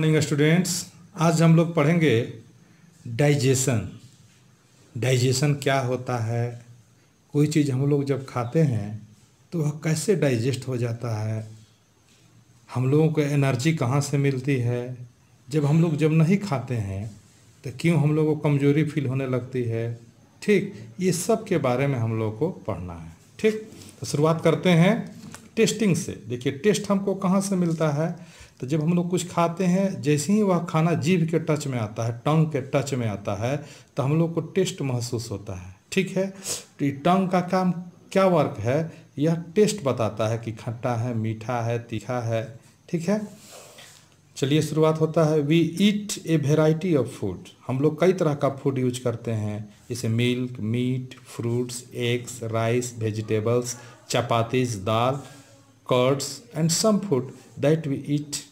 Morning students आज हम लोग पढ़ेंगे डाइजेशन डाइजेशन क्या होता है कोई चीज़ हम लोग जब खाते हैं तो वह कैसे डाइजेस्ट हो जाता है हम लोगों को एनर्जी कहाँ से मिलती है जब हम लोग जब नहीं खाते हैं तो क्यों हम लोगों को कमज़ोरी फील होने लगती है ठीक ये सब के बारे में हम लोग को पढ़ना है ठीक तो शुरुआत करते हैं टेस्टिंग से देखिए टेस्ट हमको कहाँ से मिलता है तो जब हम लोग कुछ खाते हैं जैसे ही वह खाना जीभ के टच में आता है टंग के टच में आता है तो हम लोग को टेस्ट महसूस होता है ठीक है तो टंग का काम क्या वर्क है यह टेस्ट बताता है कि खट्टा है मीठा है तीखा है ठीक है चलिए शुरुआत होता है we eat a variety of food हम लोग कई तरह का फूड यूज करते हैं जैसे milk meat fruits eggs rice vegetables chapatis dal curds and some food that we eat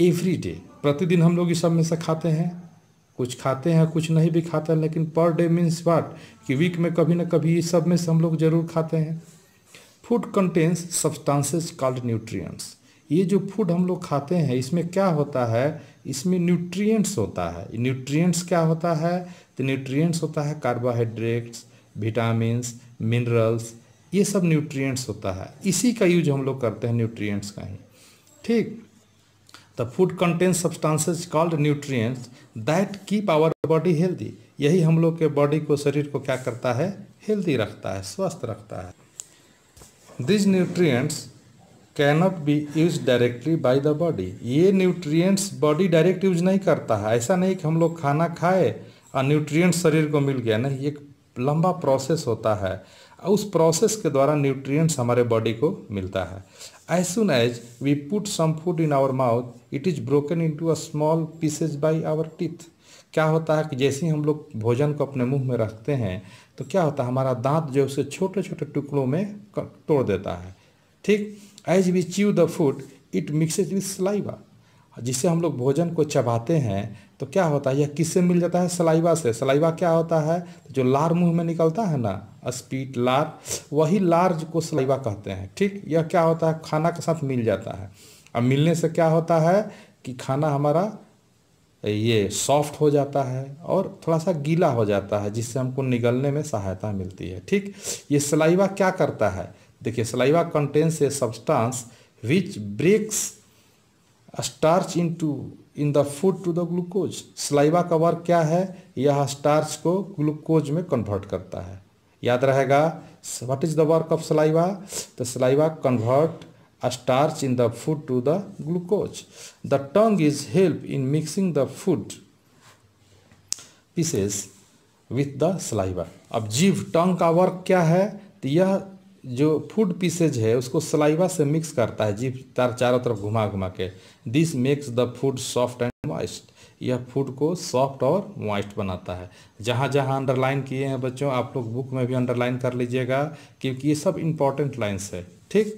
every day प्रतिदिन हम लोग इस सब में से खाते हैं कुछ खाते हैं कुछ नहीं भी खाते हैं लेकिन पर डे मीन्स वाट कि वीक में कभी ना कभी इस सब में से हम लोग जरूर खाते हैं food contains substances called nutrients ये जो फूड हम लोग खाते हैं इसमें क्या होता है इसमें न्यूट्रिएंट्स होता है न्यूट्रिएंट्स क्या होता है तो न्यूट्रिएंट्स होता है कार्बोहाइड्रेट्स विटामिन्स मिनरल्स ये सब न्यूट्रिएंट्स होता है इसी का यूज हम लोग करते हैं न्यूट्रिएंट्स का ही ठीक The food contains substances called nutrients that keep our body healthy यही हम लोग के बॉडी को शरीर को क्या करता है हेल्दी रखता है स्वस्थ रखता है these nutrients cannot be use directly by the body ये न्यूट्रियट्स बॉडी डायरेक्ट यूज नहीं करता है ऐसा नहीं कि हम लोग खाना खाए और न्यूट्रियट्स शरीर को मिल गया नहीं एक लंबा प्रोसेस होता है उस प्रोसेस के द्वारा न्यूट्रियट्स हमारे बॉडी को मिलता है As soon as we put some food in our mouth, it is broken into a small pieces by our teeth. क्या होता है कि जैसे ही हम लोग भोजन को अपने मुंह में रखते हैं तो क्या होता है हमारा दांत जो उसे छोटे छोटे टुकड़ों में तोड़ देता है ठीक as we chew the food it mixes with saliva जिसे हम लोग भोजन को चबाते हैं तो क्या होता है यह किससे मिल जाता है सलाइवा से सलाइवा क्या होता है जो लार मुंह में निकलता है ना स्पीट लार वही लार्ज को सलाइवा कहते हैं ठीक यह क्या होता है खाना के साथ मिल जाता है अब मिलने से क्या होता है कि खाना हमारा ये सॉफ्ट हो जाता है और थोड़ा सा गीला हो जाता है जिससे हमको निगलने में सहायता मिलती है ठीक ये सलाइवा क्या करता है देखिए saliva contains a substance which breaks starch into in the food to the glucose saliva का वर्क क्या है यह स्टार्च को ग्लूकोज में कन्वर्ट करता है याद रहेगा what is the work of saliva the saliva convert starch in the food to the glucose the tongue is help in mixing the food pieces with the saliva अब जीव टंग का work क्या है तो यह जो फूड पीसेज है उसको सलाइवा से मिक्स करता है जीव तार चारों तरफ घुमा घुमा के this makes the food soft and moist यह फूड को सॉफ्ट और मॉइस्ट बनाता है जहाँ जहाँ अंडरलाइन किए हैं बच्चों आप लोग बुक में भी अंडरलाइन कर लीजिएगा क्योंकि ये सब इम्पॉर्टेंट लाइन्स है ठीक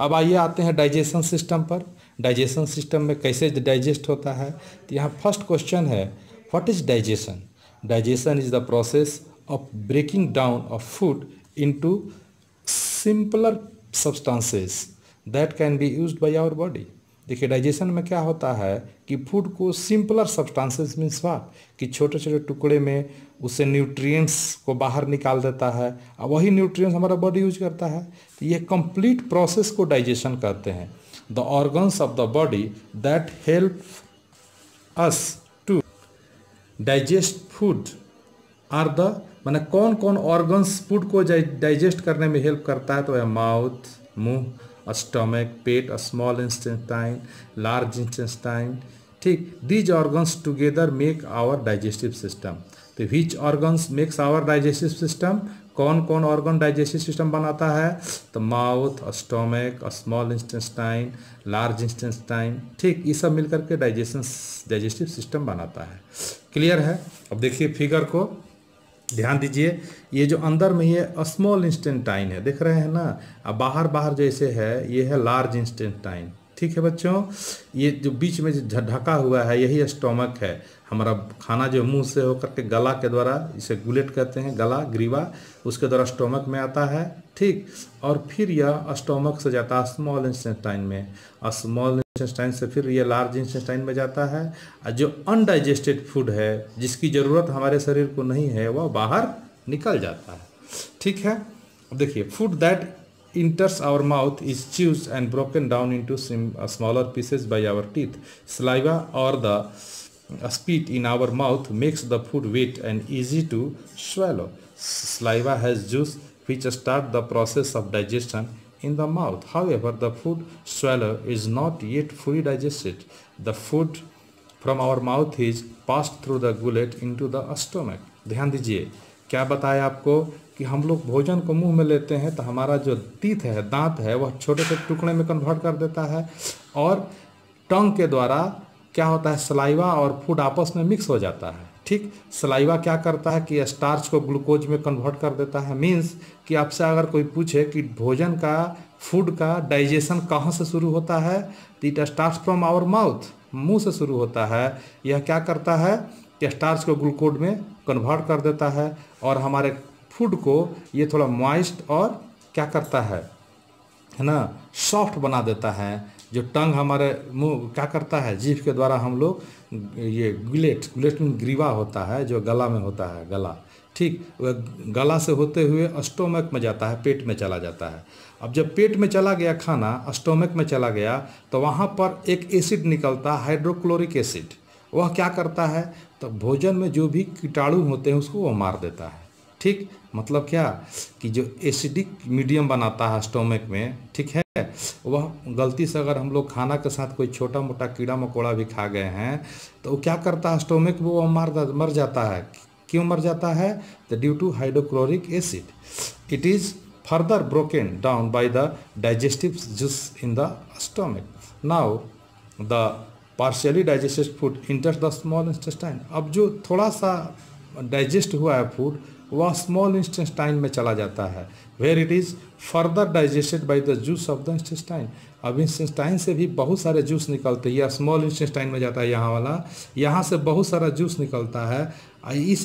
अब आइए आते हैं डाइजेशन सिस्टम पर डाइजेशन सिस्टम में कैसे डाइजेस्ट होता है तो यहाँ फर्स्ट क्वेश्चन है what is digestion digestion is the process of breaking down of food into simpler substances that can be used by our body देखिए डाइजेशन में क्या होता है कि फूड को सिंपलर सब्सटेंसेस मीन्स वाट कि छोटे छोटे टुकड़े में उससे न्यूट्रिएंट्स को बाहर निकाल देता है और वही न्यूट्रिएंट्स हमारा बॉडी यूज करता है तो ये कंप्लीट प्रोसेस को डाइजेशन कहते हैं the organs of the body that help us to digest food are the मैंने कौन कौन ऑर्गन्स फूड को डाइजेस्ट करने में हेल्प करता है तो है माउथ मुंह stomach, pet, a small intestine, large intestine. Take these organs together make our digestive system. तो which organs makes our digestive system कौन कौन ऑर्गन डाइजेस्टिव सिस्टम बनाता है तो mouth stomach small intestine large intestine ठीक ये सब मिलकर के डाइजेशन डाइजेस्टिव सिस्टम बनाता है क्लियर है अब देखिए फिगर को ध्यान दीजिए ये जो अंदर में ये स्मॉल इंस्टेंटाइन है देख रहे हैं ना अब बाहर बाहर जैसे है ये है लार्ज इंस्टेंटाइन ठीक है बच्चों ये जो बीच में जो ढका हुआ है यही स्टोमक है हमारा खाना जो मुंह से होकर के गला के द्वारा इसे गुलेट कहते हैं गला ग्रीवा उसके द्वारा स्टोमक में आता है ठीक और फिर यह स्टोमक से जाता है स्मॉल इंस्टेंटाइन में स्मॉल इंस्टेंस से फिर ये लार्ज इंस्टेंस्टाइन में जाता है और जो अनडाइजेस्टेड फूड है जिसकी ज़रूरत हमारे शरीर को नहीं है वह बाहर निकल जाता है ठीक है अब देखिए food that enters our mouth is chews and broken down into smaller pieces by our teeth saliva और the spit in our mouth makes the food wet and easy to swallow saliva has juice which start the process of digestion in the mouth. However, the food swallow is not yet fully digested. The food from our mouth is passed through the gullet into the stomach ध्यान दीजिए क्या बताया आपको कि हम लोग भोजन को मुंह में लेते हैं तो हमारा जो तीत है दांत है वह छोटे से टुकड़े में कन्वर्ट कर देता है और टंग के द्वारा क्या होता है सलाइवा और फूड आपस में मिक्स हो जाता है ठीक सलाइवा क्या करता है कि स्टार्च को ग्लूकोज में कन्वर्ट कर देता है मीन्स कि आपसे अगर कोई पूछे कि भोजन का फूड का डाइजेशन कहाँ से शुरू होता है तो it start from our mouth मुंह से शुरू होता है यह क्या करता है कि स्टार्च को ग्लूकोज में कन्वर्ट कर देता है और हमारे फूड को ये थोड़ा मॉइस्ट और क्या करता है है ना सॉफ्ट बना देता है जो टंग हमारे मुंह क्या करता है जीभ के द्वारा हम लोग ये गुलेट गुलेट में ग्रीवा होता है जो गला में होता है गला ठीक वह गला से होते हुए अस्टोमक में जाता है पेट में चला जाता है अब जब पेट में चला गया खाना अस्टोमक में चला गया तो वहाँ पर एक एसिड निकलता है हाइड्रोक्लोरिक एसिड वह क्या करता है तो भोजन में जो भी कीटाणु होते हैं उसको वह मार देता है ठीक मतलब क्या कि जो एसिडिक मीडियम बनाता है स्टोमक में ठीक है वह गलती से अगर हम लोग खाना के साथ कोई छोटा मोटा कीड़ा मकोड़ा भी खा गए हैं तो वो क्या करता है स्टोमिक वो मर मर जाता है क्यों मर जाता है the due to hydrochloric acid it is further broken down by the digestive juice in the stomach now the partially digested food enter the small intestine अब जो थोड़ा सा डाइजेस्ट हुआ है फूड वह स्मॉल इंस्टेस्टाइन में चला जाता है where it is further digested by the juice of the intestine अब इंस्टेस्टाइन से भी बहुत सारे जूस निकलते हैं यह स्मॉल इंस्टेस्टाइन में जाता है यहाँ वाला यहाँ से बहुत सारा जूस निकलता है इस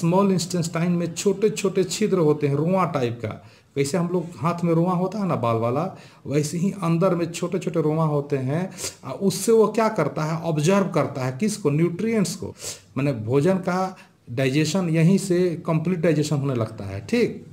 स्मॉल इंस्टेस्टाइन में छोटे छोटे छिद्र होते हैं रुआ टाइप का वैसे हम लोग हाथ में रुआ होता है ना बाल वाला वैसे ही अंदर में छोटे छोटे रुआ होते हैं उससे वो क्या करता है ऑब्जर्व करता है किसको न्यूट्रिएंट्स को मैंने भोजन का डाइजेशन यहीं से कंप्लीट डाइजेशन होने लगता है ठीक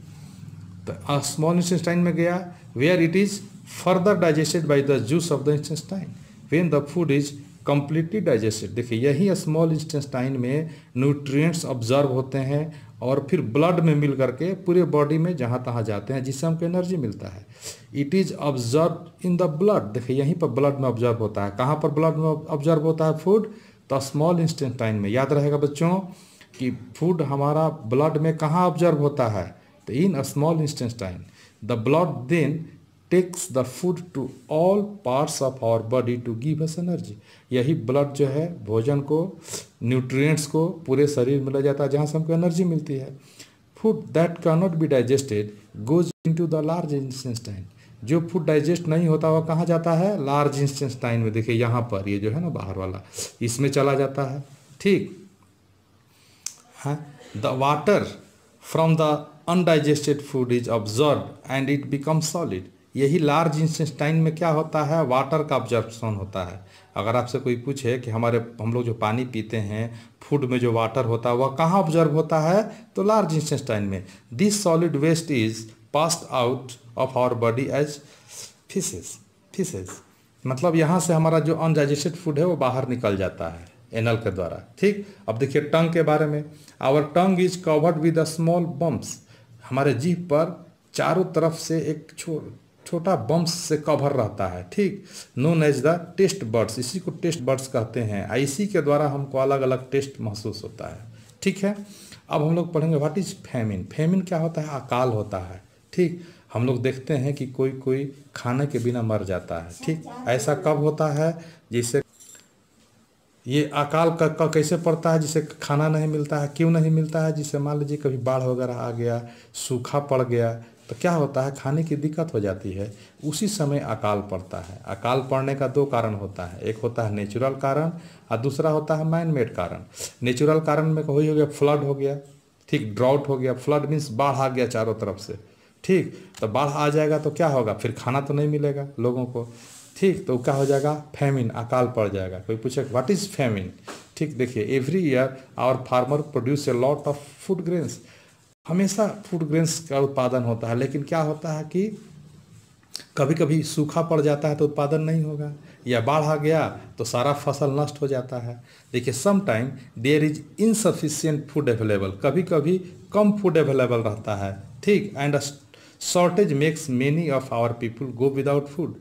तो स्मॉल इंटेस्टाइन में गया where it is further digested by the juice of the intestine when the food is completely digested देखिए यही स्मॉल इंस्टेस्टाइन में न्यूट्रिएंट्स ऑब्जर्व होते हैं और फिर ब्लड में मिल करके पूरे बॉडी में जहाँ तहाँ जाते हैं जिससे हमको एनर्जी मिलता है it is observe in the blood देखिए यहीं पर ब्लड में ऑब्जर्व होता है कहाँ पर ब्लड में ऑब्जर्व होता है फूड द स्मॉल इंस्टेस्टाइन में याद रहेगा बच्चों कि फूड हमारा ब्लड में कहाँ ऑब्जर्व होता है तो in a small intestine the blood then takes the food to all parts of our body to give us energy यही ब्लड जो है भोजन को न्यूट्रिएंट्स को पूरे शरीर में ले जाता है जहाँ से हमको एनर्जी मिलती है food that can not be digested goes into the large intestine जो फूड डाइजेस्ट नहीं होता वह कहाँ जाता है लार्ज इंस्टेंटाइन में देखिए यहाँ पर ये जो है ना बाहर वाला इसमें चला जाता है ठीक Huh? The water from the undigested food is absorbed and it become solid यही लार्ज इंटेस्टाइन में क्या होता है वाटर का ऑब्जर्प्शन होता है अगर आपसे कोई पूछे कि हमारे हम लोग जो पानी पीते हैं फूड में जो वाटर होता है वह कहाँ ऑब्जर्व होता है तो लार्ज इंटेस्टाइन में this solid waste is passed out of our body as faeces faeces मतलब यहाँ से हमारा जो अनडाइजेस्टेड फूड है वो बाहर निकल जाता है एनल के द्वारा ठीक अब देखिए टंग के बारे में our tongue is covered with small bumps हमारे जीभ पर चारों तरफ से एक छो छोटा बम्प्स से कवर रहता है ठीक known as the taste buds इसी को टेस्ट बर्ड्स कहते हैं इसी के द्वारा हमको अलग अलग टेस्ट महसूस होता है ठीक है अब हम लोग पढ़ेंगे व्हाट इज फेमिन फेमिन क्या होता है अकाल होता है ठीक हम लोग देखते हैं कि कोई कोई खाने के बिना मर जाता है ठीक ऐसा कब होता है जैसे ये अकाल का, का कैसे पड़ता है जिसे खाना नहीं मिलता है क्यों नहीं मिलता है जिसे मान लीजिए कभी बाढ़ वगैरह आ गया सूखा पड़ गया तो क्या होता है खाने की दिक्कत हो जाती है उसी समय अकाल पड़ता है अकाल पड़ने का दो कारण होता है एक होता है नेचुरल कारण और दूसरा होता है मैन मेड कारण नेचुरल कारण में वही हो गया फ्लड हो गया ठीक ड्राउट हो गया फ्लड मीन्स बाढ़ आ गया चारों तरफ से ठीक तो बाढ़ आ जाएगा तो क्या होगा फिर खाना तो नहीं मिलेगा लोगों को ठीक तो क्या हो जाएगा फैमिन अकाल पड़ जाएगा कोई पूछे व्हाट इज फैमिन ठीक देखिए every year our farmer produce a lot of food grains हमेशा फूड ग्रेन्स का उत्पादन होता है लेकिन क्या होता है कि कभी कभी सूखा पड़ जाता है तो उत्पादन नहीं होगा या बाढ़ आ गया तो सारा फसल नष्ट हो जाता है देखिए some time there is insufficient food available कभी कभी कम फूड अवेलेबल रहता है ठीक and shortage makes many of our people go without food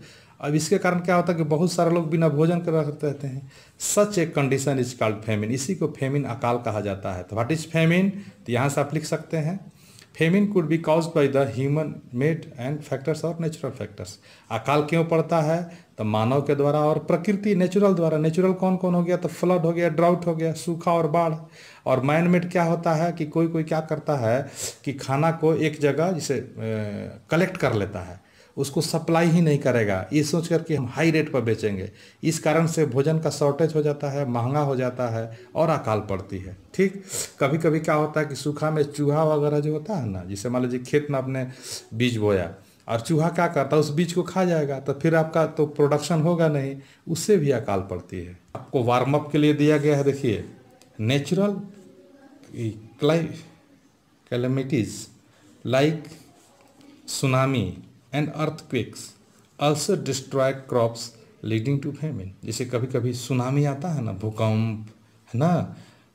अब इसके कारण क्या होता है कि बहुत सारे लोग बिना भोजन कर रहते हैं सच एक कंडीशन इज कॉल्ड फेमिन इसी को फेमिन अकाल कहा जाता है तो व्हाट इज फेमिन तो यहाँ से आप लिख सकते हैं famine could be cause by the human made and factors और नेचुरल फैक्टर्स अकाल क्यों पड़ता है तो मानव के द्वारा और प्रकृति नेचुरल द्वारा नेचुरल कौन कौन हो गया तो फ्लड हो गया ड्राउट हो गया सूखा और बाढ़ और मैन मेड क्या होता है कि कोई कोई क्या करता है कि खाना को एक जगह जिसे कलेक्ट कर लेता है उसको सप्लाई ही नहीं करेगा ये सोच करके हम हाई रेट पर बेचेंगे इस कारण से भोजन का शॉर्टेज हो जाता है महंगा हो जाता है और अकाल पड़ती है ठीक कभी कभी क्या होता है कि सूखा में चूहा वगैरह जो होता है ना जिसे मान लीजिए खेत में आपने बीज बोया और चूहा क्या करता है उस बीज को खा जाएगा तो फिर आपका तो प्रोडक्शन होगा नहीं उससे भी अकाल पड़ती है आपको वार्म अप के लिए दिया गया है देखिए नेचुरल क्लाई calamities like tsunami and earthquakes also destroy crops leading to famine जैसे कभी कभी सुनामी आता है ना भूकंप है ना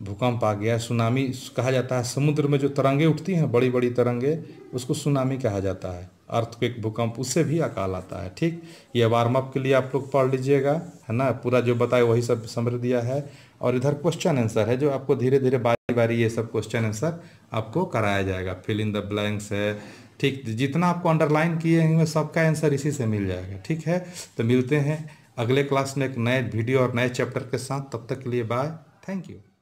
भूकंप आ गया सुनामी कहा जाता है समुद्र में जो तरंगे उठती हैं बड़ी बड़ी तरंगे उसको सुनामी कहा जाता है अर्थक्विक भूकंप उससे भी अकाल आता है ठीक ये वार्म अप के लिए आप लोग पढ़ लीजिएगा है ना पूरा जो बताए वही सब समझ दिया है और इधर क्वेश्चन आंसर है जो आपको धीरे धीरे बारी बारी ये सब क्वेश्चन आंसर आपको कराया जाएगा फिल इन द ब्लैंक्स है ठीक जितना आपको अंडरलाइन किए हैं सबका आंसर इसी से मिल जाएगा ठीक है तो मिलते हैं अगले क्लास में एक नए वीडियो और नए चैप्टर के साथ तब तक के लिए बाय थैंक यू